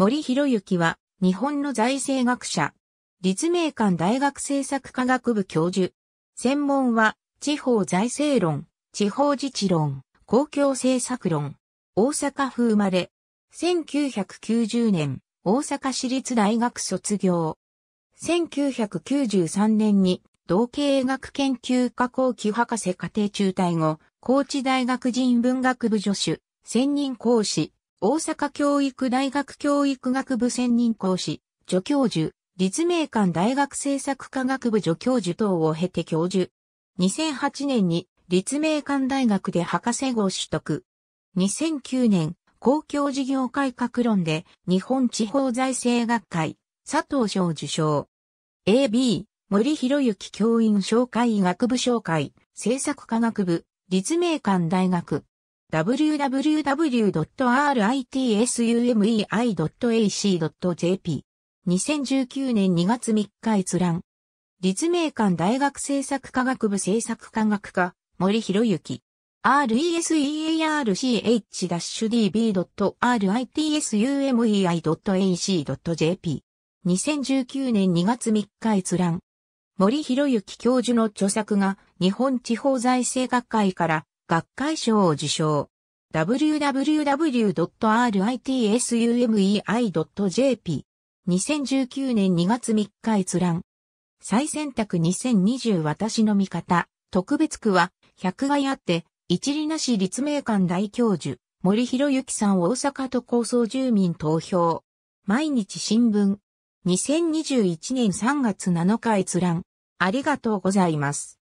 森博之は、日本の財政学者、立命館大学政策科学部教授。専門は、地方財政論、地方自治論、公共政策論。大阪府生まれ。1990年、大阪市立大学卒業。1993年に、同系学研究科後期博士課程中退後、高知大学人文学部助手、専任講師、大阪教育大学教育学部専任講師、助教授、立命館大学政策科学部助教授等を経て教授。2008年に立命館大学で博士号取得。2009年、公共事業改革論で日本地方財政学会、佐藤賞受賞。AB、森博之教員紹介医学部紹介、政策科学部、立命館大学。www.ritsumei.ac.jp。2019年2月3日閲覧。立命館大学政策科学部政策科学科、森博之。research-db.ritsumei.ac.jp。2019年2月3日閲覧。森博之教授の著作が日本地方財政学会から学会賞を受賞。www.ritsumei.jp 2019年2月3日閲覧。再選択2020私の味方、特別区は、百害あって、一里なし立命館大教授、森博之さん大阪都構想住民投票。毎日新聞。2021年3月7日閲覧。ありがとうございます。